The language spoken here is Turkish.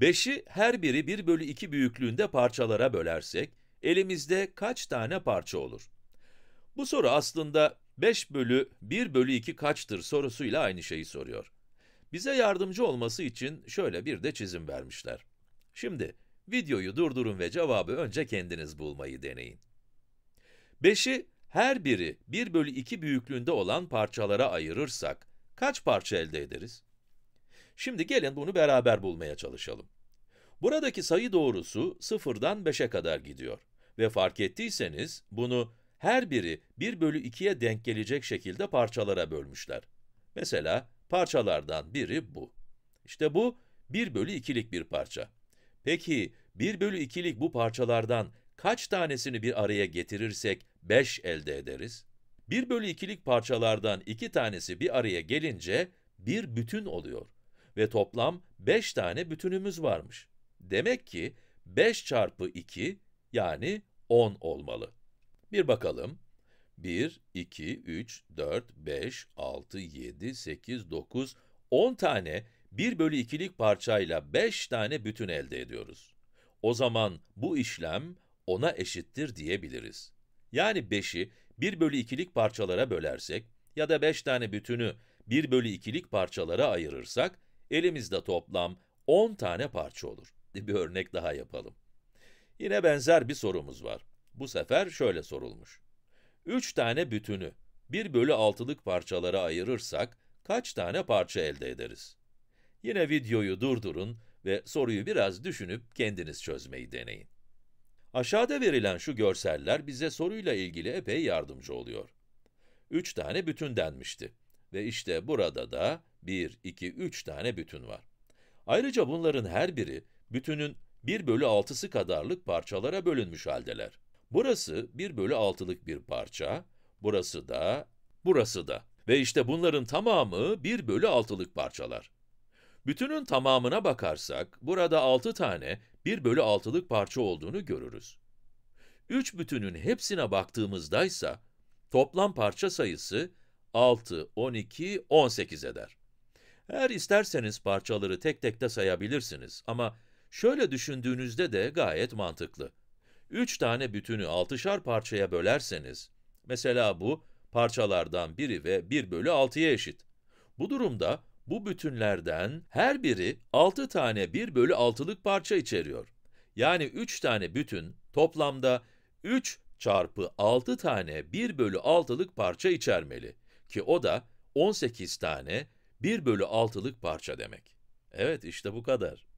5'i her biri 1 bölü 2 büyüklüğünde parçalara bölersek, elimizde kaç tane parça olur? Bu soru aslında 5 bölü 1 bölü 2 kaçtır sorusuyla aynı şeyi soruyor. Bize yardımcı olması için şöyle bir de çizim vermişler. Şimdi, videoyu durdurun ve cevabı önce kendiniz bulmayı deneyin. 5'i her biri 1 bölü 2 büyüklüğünde olan parçalara ayırırsak, kaç parça elde ederiz? Şimdi gelin bunu beraber bulmaya çalışalım. Buradaki sayı doğrusu 0'dan 5'e kadar gidiyor. Ve fark ettiyseniz bunu her biri 1 bölü 2'ye denk gelecek şekilde parçalara bölmüşler. Mesela parçalardan biri bu. İşte bu 1 bölü 2'lik bir parça. Peki 1 bölü 2'lik bu parçalardan kaç tanesini bir araya getirirsek 5 elde ederiz? 1 bölü 2'lik parçalardan 2 tanesi bir araya gelince bir bütün oluyor ve toplam 5 tane bütünümüz varmış. Demek ki 5 çarpı 2 yani 10 olmalı. Bir bakalım. 1, 2, 3, 4, 5, 6, 7, 8, 9, 10 tane 1 bölü 2'lik parçayla 5 tane bütün elde ediyoruz. O zaman bu işlem 10'a eşittir diyebiliriz. Yani 5'i 1 bölü 2'lik parçalara bölersek ya da 5 tane bütünü 1 bölü 2'lik parçalara ayırırsak Elimizde toplam 10 tane parça olur. Bir örnek daha yapalım. Yine benzer bir sorumuz var. Bu sefer şöyle sorulmuş. 3 tane bütünü 1 bölü 6'lık parçalara ayırırsak kaç tane parça elde ederiz? Yine videoyu durdurun ve soruyu biraz düşünüp kendiniz çözmeyi deneyin. Aşağıda verilen şu görseller bize soruyla ilgili epey yardımcı oluyor. 3 tane bütün denmişti. Ve işte burada da 1, 2, 3 tane bütün var. Ayrıca bunların her biri bütünün 1 bölü 6'sı kadarlık parçalara bölünmüş haldeler. Burası 1 bölü 6'lık bir parça, burası da, burası da. Ve işte bunların tamamı 1 bölü 6'lık parçalar. Bütünün tamamına bakarsak, burada 6 tane 1 bölü 6'lık parça olduğunu görürüz. 3 bütünün hepsine baktığımızdaysa toplam parça sayısı 6, 12, 18 eder. Eğer isterseniz parçaları tek tek de sayabilirsiniz ama şöyle düşündüğünüzde de gayet mantıklı. 3 tane bütünü 6'şar parçaya bölerseniz, mesela bu parçalardan biri ve 1 bölü 6'ya eşit. Bu durumda bu bütünlerden her biri 6 tane 1 bölü 6'lık parça içeriyor. Yani 3 tane bütün toplamda 3 çarpı 6 tane 1 bölü 6'lık parça içermeli ki o da 18 tane 1 bölü 6'lık parça demek. Evet işte bu kadar.